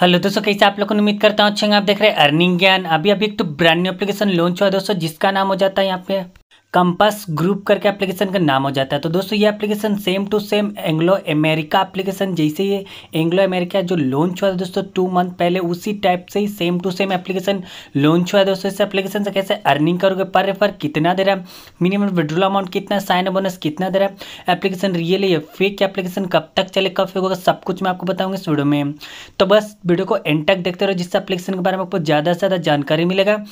hello दोस्तों कैसे आप लोगों को उम्मीद करता हूँ अच्छे आप देख रहे हैं अर्निंग ज्ञान अभी अभी एक तो ब्रांड न्यू एप्लीकेशन लॉन्च हुआ है दोस्तों जिसका नाम हो जाता है यहाँ पे कंपस ग्रुप करके एप्लीकेशन का नाम हो जाता है तो दोस्तों ये application same to same Anglo America application जैसे ये एंग्लो अमेरिका जो लॉन्च हुआ था दोस्तों टू मंथ पहले उसी टाइप से ही same to same application launch हुआ है दोस्तों इस एप्लीकेशन से कैसे अर्निंग करोगे पर रेफर कितना दे रहा है मिनिमम विड्रोल अमाउंट कितना साइन बोनस कितना दे रहा है एप्लीकेशन रियल है फेक एप्लीकेशन कब तक चले कब फेक होगा सब कुछ मैं आपको बताऊँगा इस वीडियो में तो बस वीडियो को एंड तक देखते रहो जिससे एप्लीकेशन के बारे में आपको ज़्यादा से ज़्यादा जानकारी मिलेगा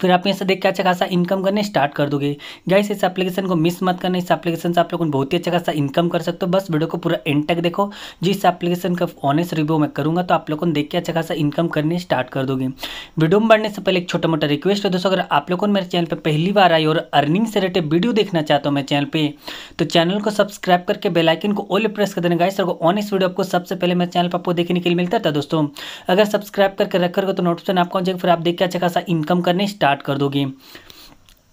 फिर आप यहाँ से देख के अच्छा खासा इनकम करने स्टार्ट कर दोगे गाइस इस एप्लीकेशन को मिस मत करना इस एप्लीकेशन से आप लोग बहुत ही अच्छा खासा इनकम कर सकते हो बस वीडियो को पूरा एंड तक देखो जिस एप्लीकेशन का ऑनेस्ट रिव्यू मैं करूँगा तो आप लोगों को देख के अच्छा खासा इनकम करने स्टार्ट कर दोगे वीडियो में बढ़ने से पहले एक छोटा मोटा रिक्वेस्ट है दोस्तों अगर आप लोगों को मेरे चैनल पर पहली बार आई और अर्निंग से रिलेटेड वीडियो देखना चाहता हूँ मैं चैनल पर तो चैनल को सब्सक्राइब करके बेलाइकन को ऑल प्रेस कर देना गाइस और ऑनेस्ट वीडियो आपको सबसे पहले मेरे चैनल पर आपको देखने के लिए मिलता था तो दोस्तों अगर सब्सक्राइब करके रखोगे तो नोटिफिकेशन आपको फिर आप देख के अच्छा खासा इनकम करने स्टार्ट स्टार्ट कर दोगे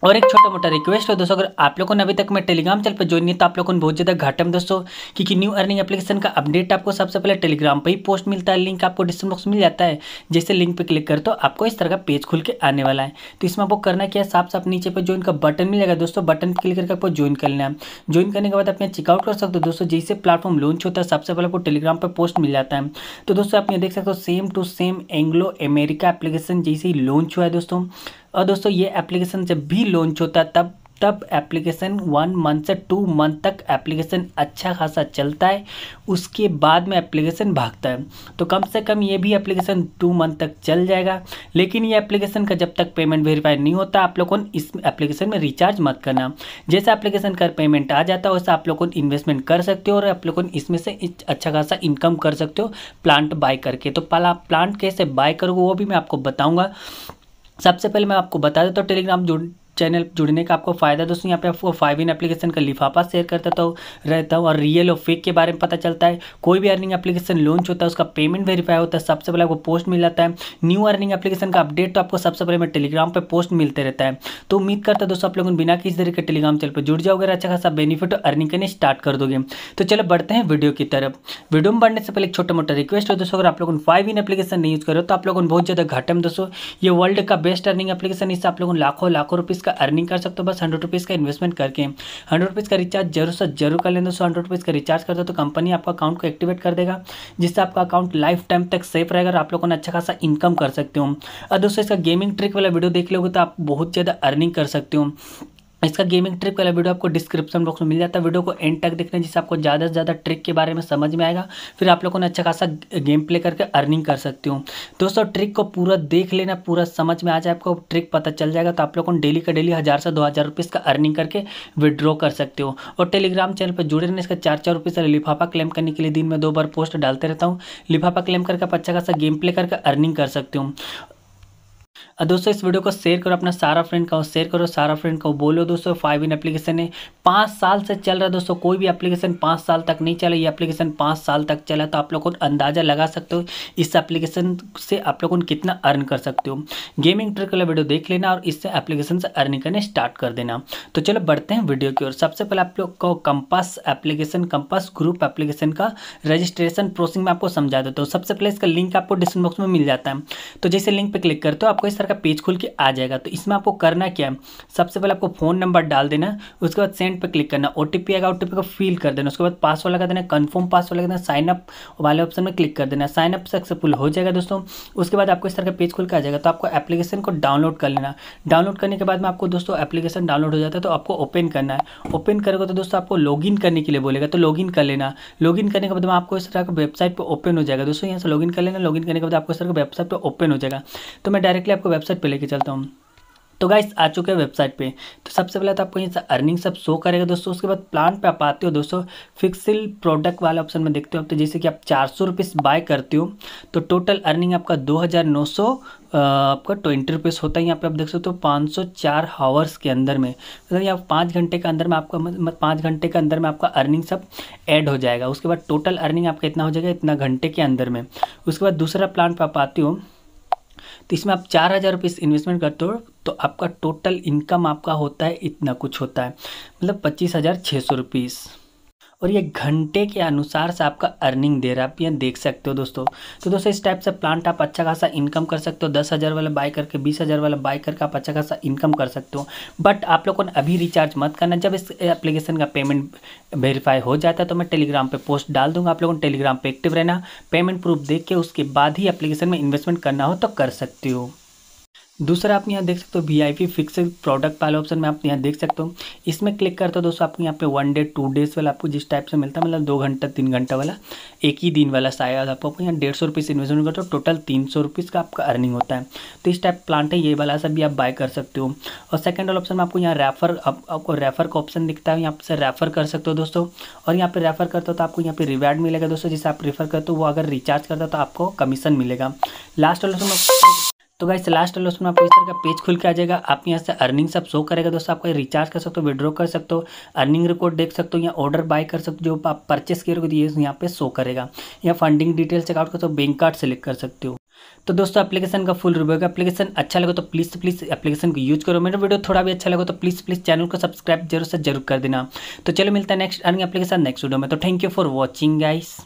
और एक छोटा मोटा रिक्वेस्ट है दोस्तों अगर आप लोगों ने अभी तक मैं टेलीग्राम चैनल पर ज्वाइन नहीं तो आप लोगों को बहुत ज़्यादा घाटा में दोस्तों क्योंकि न्यू अर्निंग एप्लीकेशन का अपडेट आपको सबसे पहले टेलीग्राम पर ही पोस्ट मिलता है लिंक आपको डिस्क्रिप्शन बॉक्स मिल जाता है जैसे लिंक पर क्लिक कर तो आपको इस तरह का पेज खुल के आने वाला है तो इसमें आपको करना क्या है साफ साफ नीचे पर ज्वाइन का बटन मिल जाएगा दोस्तों बटन पर क्लिक करके आपको ज्वाइन कर लेना है ज्वाइन करने के बाद आप यहाँ चेकआउट कर सकते हो दोस्तों जैसे प्लेटफॉर्म लॉन्च होता है सबसे पहले आपको टेलीग्राम पर पोस्ट मिल जाता है तो दोस्तों आप यहाँ देख सकते हो same to same Anglo America application जैसे ही लॉन्च हुआ है दोस्तों और दोस्तों ये एप्लीकेशन जब भी लॉन्च होता है तब तब एप्लीकेशन वन मंथ से टू मंथ तक एप्लीकेशन अच्छा खासा चलता है उसके बाद में एप्लीकेशन भागता है तो कम से कम ये भी एप्लीकेशन टू मंथ तक चल जाएगा लेकिन ये एप्लीकेशन का जब तक पेमेंट वेरीफाई नहीं होता आप लोगों को इस एप्लीकेशन में रिचार्ज मत करना जैसे एप्लीकेशन का पेमेंट आ जाता है वैसे आप लोगों को इन्वेस्टमेंट कर सकते हो और आप लोगों इसमें से अच्छा खासा इनकम कर सकते हो प्लांट बाय करके तो प्लांट कैसे बाय करोगे वो भी मैं आपको बताऊँगा सबसे पहले मैं आपको बता देता हूँ टेलीग्राम जुड़ चैनल जुड़ने का आपको फ़ायदा दोस्तों यहाँ पे आपको फाइव इन एप्लीकेशन का लिफाफा शेयर करता तो रहता हूँ और रियल और फेक के बारे में पता चलता है कोई भी अर्निंग एप्लीकेशन लॉन्च होता है उसका पेमेंट वेरीफाई होता है सबसे पहले आपको पोस्ट मिल जाता है न्यू अर्निंग एप्लीकेशन का अपडेट तो आपको सबसे पहले मैं टेलीग्राम पर पोस्ट मिलते रहता है तो उम्मीद करता है दोस्तों आप लोग बिना किसी तरीके टेलीग्राम चैनल पर जुड़ जाओगे अच्छा खासा बेनिफिट अर्निंग करने स्टार्ट कर दोगे तो चलो बढ़ते हैं वीडियो की तरफ वीडियो में बढ़ने से पहले एक छोटा मोटा रिक्वेस्ट हो दोस्तों अगर आप लोग फाइव इन एप्लीकेशन नहीं यूज़ करो तो आप लोगों बहुत ज़्यादा घटे में दोस्तों ये वर्ल्ड का बेस्ट अर्निंग एप्लीकेशन इससे आप लोगों लाखों लाखों रुपीज़ का अर्निंग कर सकते हो बस हंड्रेड रुपीज़ का इन्वेस्टमेंट करके हंड्रेड रुपीज़ का रिचार्ज जरूर से जरूर कर लें दोस्तों हंड्रेड रुपीज़ का रिचार्ज कर दो तो कंपनी आपका अकाउंट को एक्टिवेट कर देगा जिससे आपका अकाउंट लाइफ टाइम तक सेफ रहेगा और आप लोगों ने अच्छा खासा इनकम कर सकते हो और दोस्तों इसका गेमिंग ट्रिक वाला वीडियो देख लोगे तो आप बहुत ज़्यादा अर्निंग कर सकते हो इसका गेमिंग ट्रिक वाला वीडियो आपको डिस्क्रिप्शन बॉक्स में मिल जाता है वीडियो को एंड तक देखने जिससे आपको ज़्यादा से ज़्यादा ट्रिक के बारे में समझ में आएगा फिर आप लोगों ने अच्छा खासा गेम प्ले करके अर्निंग कर सकते हो दोस्तों ट्रिक को पूरा देख लेना पूरा समझ में आ जाए आपको ट्रिक पता चल जाएगा तो आप लोगों ने डेली का डेली हज़ार से दो हज़ार रुपये का अर्निंग करके विड्रॉ कर सकते हो और टेलीग्राम चैनल पर जुड़े रहने इसका चार चार रुपये से लिफाफा क्लेम करने के लिए दिन में दो बार पोस्ट डालते रहता हूँ लिफाफा क्लेम करके आप अच्छा खासा गेम प्ले करके अर्निंग कर सकते हो और दोस्तों इस वीडियो को शेयर करो अपना सारा फ्रेंड का शेयर करो सारा फ्रेंड को बोलो दोस्तों फाइव इन एप्लीकेशन है पाँच साल से चल रहा है दोस्तों कोई भी एप्लीकेशन पाँच साल तक नहीं चला ये एप्लीकेशन पाँच साल तक चला तो आप लोग को अंदाज़ा लगा सकते हो इस एप्लीकेशन से आप लोग कितना अर्न कर सकते हो गेमिंग ट्रिक वाला वीडियो देख लेना और इससे एप्लीकेशन से अर्निंग करने स्टार्ट कर देना तो चलो बढ़ते हैं वीडियो की ओर सबसे पहले आप लोग को compass application compass group application का रजिस्ट्रेशन प्रोसेसिंग में आपको समझा देता हूँ सबसे पहले इसका लिंक आपको डिस्क्रिप्शन बॉक्स में मिल जाता है तो जैसे लिंक पर क्लिक करते हो आपको इस आंसर का पेज खुल के आ जाएगा तो इसमें आपको करना क्या है सबसे पहले आपको फ़ोन नंबर डाल देना उसके बाद सेंड पर क्लिक करना ओ टी आएगा ओ को फिल कर देना उसके बाद पासवर्ड लगा देना कन्फर्म पासवर्ड लगा देना साइन अप वाले ऑप्शन में क्लिक कर देना साइन अप सक्सेसफुल हो जाएगा दोस्तों उसके बाद आपको इस तरह का पेज खुल के आ जाएगा तो आपको एप्लीकेशन को डाउनलोड कर लेना डाउनलोड करने के बाद में आपको दोस्तों एप्लीकेशन डाउनलोड हो जाता है तो आपको ओपन करना है ओपन करोगे तो दोस्तों आपको लॉगिन करने के लिए बोलेगा तो लॉगिन कर लेना लॉगिन करने के बाद में आपको इस तरह का वेबसाइट पर ओपन हो जाएगा दोस्तों यहाँ से लॉगिन कर लेना लॉगिन करने के बाद आपको इस तरह का वेबसाइट पर ओपन हो जाएगा तो मैं डायरेक्टली आपको वेबसाइट पे लेके चलता हूँ तो गाइस आ चुके हैं वेबसाइट पे तो सबसे पहले तो आपको यहाँ से अर्निंग सब शो करेगा दोस्तों उसके बाद प्लान पे आप आते हो दोस्तों फिक्सल प्रोडक्ट वाले ऑप्शन में देखते हो आप तो जैसे कि आप चार सौ रुपीज़ बाय करते हो तो टोटल अर्निंग आपका दो हज़ार नौ सौ आपका ट्वेंटी रुपीज़ होता है यहाँ पे आप देख सकते हो पाँच सौ चार हावर्स के अंदर में मतलब यहाँ पाँच घंटे के अंदर में आपका पाँच घंटे के अंदर में आपका अर्निंग सब ऐड हो जाएगा उसके बाद टोटल अर्निंग आपका इतना हो जाएगा इतना घंटे के अंदर में उसके बाद दूसरा प्लान पर आप आते हो तो इसमें आप चार हज़ार रुपये इन्वेस्टमेंट करते हो तो आपका टोटल इनकम आपका होता है इतना कुछ होता है मतलब पच्चीस हज़ार छः सौ रुपीज़ और ये घंटे के अनुसार से आपका अर्निंग दे रहा है आप ये देख सकते हो दोस्तों तो दोस्तों इस टाइप से प्लांट आप अच्छा खासा इनकम कर सकते हो दस हज़ार वाला बाय करके बीस हज़ार वाला बाय करके आप अच्छा खासा इनकम कर सकते हो बट आप लोगों ने अभी रिचार्ज मत करना जब इस एप्लीकेशन का पेमेंट वेरीफाई हो जाता है तो मैं टेलीग्राम पर पोस्ट डाल दूँगा आप लोगों ने टेलीग्राम पर एक्टिव रहना पेमेंट प्रूफ देख के उसके बाद ही एप्लीकेशन में इन्वेस्टमेंट करना हो तो कर सकते हो दूसरा आप यहाँ देख सकते हो V I P fix product वाले ऑप्शन में आप यहाँ देख सकते हो इसमें क्लिक करते हो दोस्तों आपको यहाँ पे वन डे टू डेज वाला आपको जिस टाइप से मिलता है मतलब दो घंटा तीन घंटा वाला एक ही दिन वाला शायद आपको यहाँ डेढ़ सौ रुपीज़ इन्वेस्टमेंट करते हो टोटल तीन सौ रुपीज़ का आपका अर्निंग होता है तो इस टाइप प्लांट है ये वाला सब भी आप बाय कर सकते हो और सेकेंड वाला ऑप्शन में आपको यहाँ रेफर आपको रेफर का ऑप्शन दिखता है यहाँ से रेफर कर सकते हो दोस्तों और यहाँ पर रेफर करते हो तो आपको यहाँ पर रिवार्ड मिलेगा दोस्तों जिसे आप रेफर करते हो वो अगर रिचार्ज करता हो तो आपको कमीशन मिलेगा लास्ट वाला तो गाइस लास्ट वाले उसमें आपको इस तरह का पेज खुल के आ जाएगा आप यहाँ से अर्निंग सब शो करेगा दोस्तों आपको रिचार्ज कर सकते हो विड्रो कर सकते हो अर्निंग रिकॉर्ड देख सकते हो या ऑर्डर बाय कर सकते हो जो आप परचेस किए रहे ये यहाँ पे शो करेगा या फंडिंग डिटेल चेकआउट कर सकते हो बैंक कार्ड सेलेक्ट कर सकते हो तो दोस्तों एप्लीकेशन का फुल रिव्यू का एप्लीकेशन अच्छा लगे तो प्लीज़ प्लीज़ एप्लीकेशन को यूज करो मेरा वीडियो थोड़ा भी अच्छा लगे तो प्लीज़ प्लीज़ चैनल को सब्सक्राइब जरूर से जरूर कर देना तो चलो मिलता है next earning application next video में तो thank you for watching guys